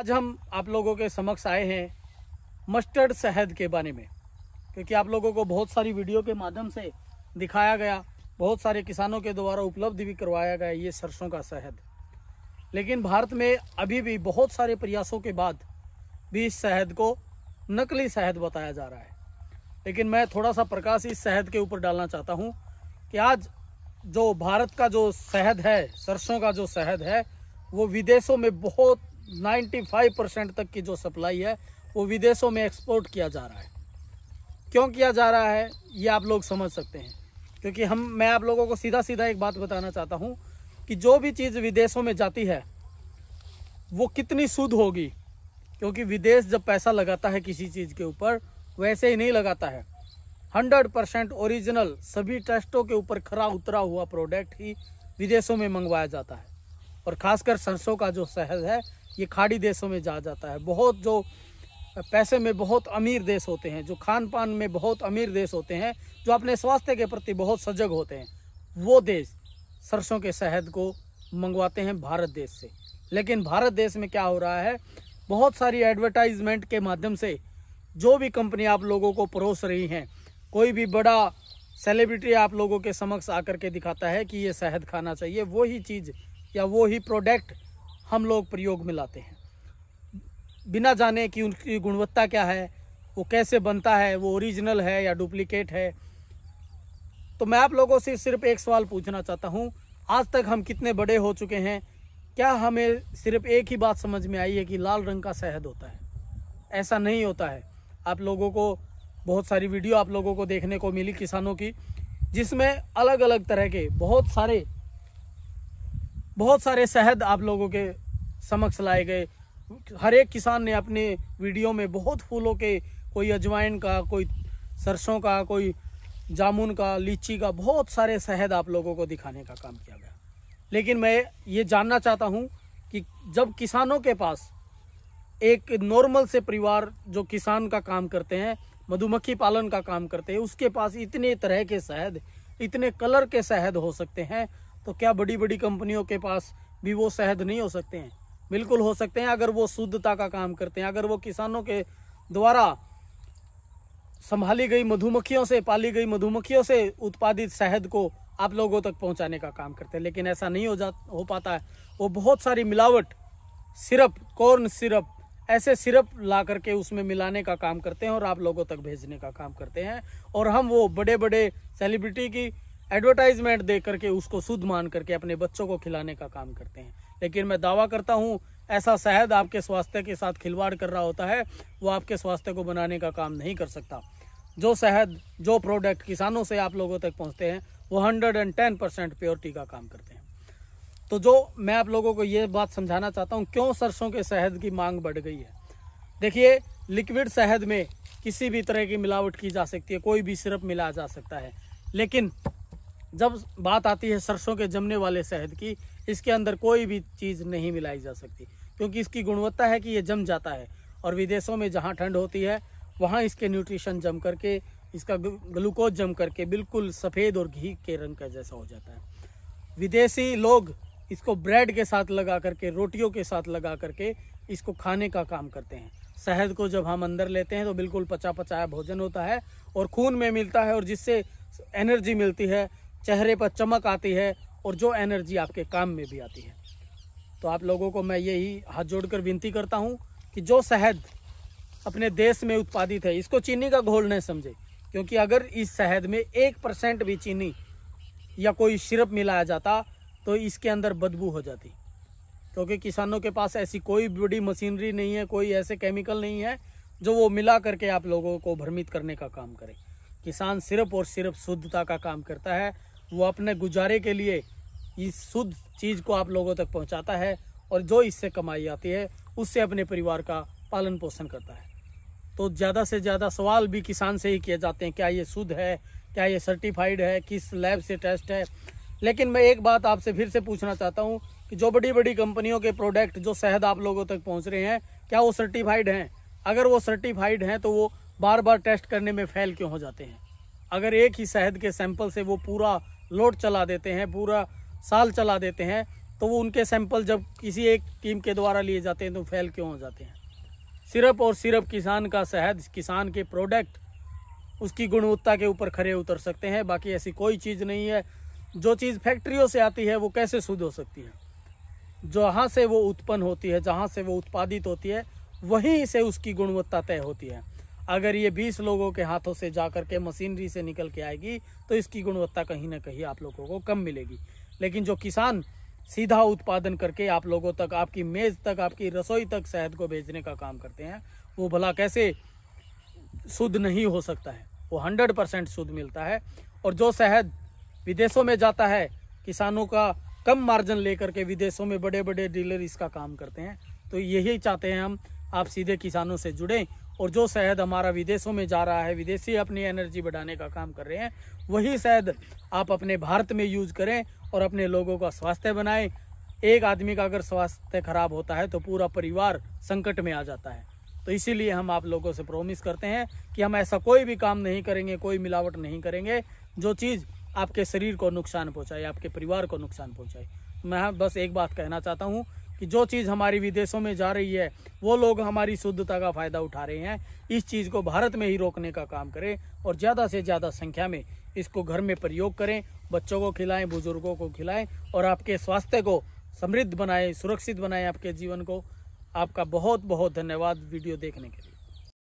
आज हम आप लोगों के समक्ष आए हैं मस्टर्ड शहद के बारे में क्योंकि आप लोगों को बहुत सारी वीडियो के माध्यम से दिखाया गया बहुत सारे किसानों के द्वारा उपलब्ध भी करवाया गया ये सरसों का शहद लेकिन भारत में अभी भी बहुत सारे प्रयासों के बाद भी इस शहद को नकली शहद बताया जा रहा है लेकिन मैं थोड़ा सा प्रकाश इस शहद के ऊपर डालना चाहता हूँ कि आज जो भारत का जो शहद है सरसों का जो शहद है वो विदेशों में बहुत 95 परसेंट तक की जो सप्लाई है वो विदेशों में एक्सपोर्ट किया जा रहा है क्यों किया जा रहा है ये आप लोग समझ सकते हैं क्योंकि हम मैं आप लोगों को सीधा सीधा एक बात बताना चाहता हूँ कि जो भी चीज़ विदेशों में जाती है वो कितनी शुद्ध होगी क्योंकि विदेश जब पैसा लगाता है किसी चीज़ के ऊपर वैसे ही नहीं लगाता है हंड्रेड परसेंट ओरिजिनल सभी टेस्टों के ऊपर खरा उतरा हुआ प्रोडक्ट ही विदेशों में मंगवाया जाता है और खासकर सरसों का जो शहद है ये खाड़ी देशों में जा जाता है बहुत जो पैसे में बहुत अमीर देश होते हैं जो खान पान में बहुत अमीर देश होते हैं जो अपने स्वास्थ्य के प्रति बहुत सजग होते हैं वो देश सरसों के शहद को मंगवाते हैं भारत देश से लेकिन भारत देश में क्या हो रहा है बहुत सारी एडवर्टाइजमेंट के माध्यम से जो भी कंपनी आप लोगों को परोस रही हैं कोई भी बड़ा सेलिब्रिटी आप लोगों के समक्ष आकर के दिखाता है कि ये शहद खाना चाहिए वही चीज़ या वही प्रोडक्ट हम लोग प्रयोग में लाते हैं बिना जाने कि उनकी गुणवत्ता क्या है वो कैसे बनता है वो ओरिजिनल है या डुप्लीकेट है तो मैं आप लोगों से सिर्फ एक सवाल पूछना चाहता हूँ आज तक हम कितने बड़े हो चुके हैं क्या हमें सिर्फ एक ही बात समझ में आई है कि लाल रंग का शहद होता है ऐसा नहीं होता है आप लोगों को बहुत सारी वीडियो आप लोगों को देखने को मिली किसानों की जिसमें अलग अलग तरह के बहुत सारे बहुत सारे शहद आप लोगों के समक्ष लाए गए हर एक किसान ने अपने वीडियो में बहुत फूलों के कोई अजवाइन का कोई सरसों का कोई जामुन का लीची का बहुत सारे शहद आप लोगों को दिखाने का काम किया गया लेकिन मैं ये जानना चाहता हूँ कि जब किसानों के पास एक नॉर्मल से परिवार जो किसान का काम करते हैं मधुमक्खी पालन का काम करते हैं उसके पास इतने तरह के शहद इतने कलर के शहद हो सकते हैं तो क्या बड़ी बड़ी कंपनियों के पास भी वो शहद नहीं हो सकते हैं बिल्कुल हो सकते हैं अगर वो शुद्धता का काम करते हैं अगर वो किसानों के द्वारा संभाली गई मधुमक्खियों से पाली गई मधुमक्खियों से उत्पादित शहद को आप लोगों तक पहुंचाने का काम करते हैं लेकिन ऐसा नहीं हो जा हो पाता है वो बहुत सारी मिलावट सिरप कॉर्न सिरप ऐसे सिरप ला करके उसमें मिलाने का काम करते हैं और आप लोगों तक भेजने का काम करते हैं और हम वो बड़े बड़े सेलिब्रिटी की एडवर्टाइजमेंट दे करके उसको शुद्ध मान करके अपने बच्चों को खिलाने का काम करते हैं लेकिन मैं दावा करता हूँ ऐसा शहद आपके स्वास्थ्य के साथ खिलवाड़ कर रहा होता है वो आपके स्वास्थ्य को बनाने का काम नहीं कर सकता जो शहद जो प्रोडक्ट किसानों से आप लोगों तक पहुँचते हैं वो hundred and ten percent purity का काम करते हैं तो जो मैं आप लोगों को ये बात समझाना चाहता हूँ क्यों सरसों के शहद की मांग बढ़ गई है देखिए लिक्विड शहद में किसी भी तरह की मिलावट की जा सकती है कोई भी सिरप मिला जा सकता है लेकिन जब बात आती है सरसों के जमने वाले शहद की इसके अंदर कोई भी चीज़ नहीं मिलाई जा सकती क्योंकि इसकी गुणवत्ता है कि ये जम जाता है और विदेशों में जहाँ ठंड होती है वहाँ इसके न्यूट्रिशन जम करके इसका ग्लूकोज जम करके बिल्कुल सफ़ेद और घी के रंग का जैसा हो जाता है विदेशी लोग इसको ब्रेड के साथ लगा करके रोटियों के साथ लगा करके इसको खाने का काम करते हैं शहद को जब हम अंदर लेते हैं तो बिल्कुल पचा पचाया भोजन होता है और खून में मिलता है और जिससे एनर्जी मिलती है चेहरे पर चमक आती है और जो एनर्जी आपके काम में भी आती है तो आप लोगों को मैं यही हाथ जोड़कर विनती करता हूँ कि जो शहद अपने देश में उत्पादित है इसको चीनी का घोल नहीं समझे क्योंकि अगर इस शहद में एक परसेंट भी चीनी या कोई सिरप मिलाया जाता तो इसके अंदर बदबू हो जाती क्योंकि किसानों के पास ऐसी कोई बड़ी मशीनरी नहीं है कोई ऐसे केमिकल नहीं है जो वो मिला करके आप लोगों को भ्रमित करने का काम करे किसान सिर्फ और सिर्फ शुद्धता का काम करता है वो अपने गुजारे के लिए इस शुद्ध चीज़ को आप लोगों तक पहुंचाता है और जो इससे कमाई आती है उससे अपने परिवार का पालन पोषण करता है तो ज़्यादा से ज़्यादा सवाल भी किसान से ही किए जाते हैं क्या ये शुद्ध है क्या ये सर्टिफाइड है किस लैब से टेस्ट है लेकिन मैं एक बात आपसे फिर से पूछना चाहता हूँ कि जो बड़ी बड़ी कंपनियों के प्रोडक्ट जो शहद आप लोगों तक पहुँच रहे हैं क्या वो सर्टिफाइड हैं अगर वो सर्टिफाइड हैं तो वो बार बार टेस्ट करने में फेल क्यों हो जाते हैं अगर एक ही शहद के सैंपल से वो पूरा लोड चला देते हैं पूरा साल चला देते हैं तो वो उनके सैंपल जब किसी एक टीम के द्वारा लिए जाते हैं तो फेल क्यों हो जाते हैं सिर्फ और सिर्फ किसान का शहद किसान के प्रोडक्ट उसकी गुणवत्ता के ऊपर खड़े उतर सकते हैं बाकी ऐसी कोई चीज़ नहीं है जो चीज़ फैक्ट्रियों से आती है वो कैसे शुद्ध हो सकती है जहाँ से वो उत्पन्न होती है जहाँ से वो उत्पादित होती है वहीं से उसकी गुणवत्ता तय होती है अगर ये 20 लोगों के हाथों से जाकर के मशीनरी से निकल के आएगी तो इसकी गुणवत्ता कहीं ना कहीं आप लोगों को कम मिलेगी लेकिन जो किसान सीधा उत्पादन करके आप लोगों तक आपकी मेज़ तक आपकी रसोई तक शहद को भेजने का काम करते हैं वो भला कैसे शुद्ध नहीं हो सकता है वो हंड्रेड परसेंट शुद्ध मिलता है और जो शहद विदेशों में जाता है किसानों का कम मार्जिन लेकर के विदेशों में बड़े बड़े डीलर इसका काम करते हैं तो यही चाहते हैं हम आप सीधे किसानों से जुड़ें और जो शहद हमारा विदेशों में जा रहा है विदेशी अपनी एनर्जी बढ़ाने का काम कर रहे हैं वही शहद आप अपने भारत में यूज करें और अपने लोगों का स्वास्थ्य बनाएं एक आदमी का अगर स्वास्थ्य खराब होता है तो पूरा परिवार संकट में आ जाता है तो इसीलिए हम आप लोगों से प्रोमिस करते हैं कि हम ऐसा कोई भी काम नहीं करेंगे कोई मिलावट नहीं करेंगे जो चीज़ आपके शरीर को नुकसान पहुंचाए आपके परिवार को नुकसान पहुंचाए मैं बस एक बात कहना चाहता हूँ कि जो चीज़ हमारी विदेशों में जा रही है वो लोग हमारी शुद्धता का फ़ायदा उठा रहे हैं इस चीज़ को भारत में ही रोकने का काम करें और ज़्यादा से ज़्यादा संख्या में इसको घर में प्रयोग करें बच्चों को खिलाएं बुजुर्गों को खिलाएं और आपके स्वास्थ्य को समृद्ध बनाएं सुरक्षित बनाएं आपके जीवन को आपका बहुत बहुत धन्यवाद वीडियो देखने के लिए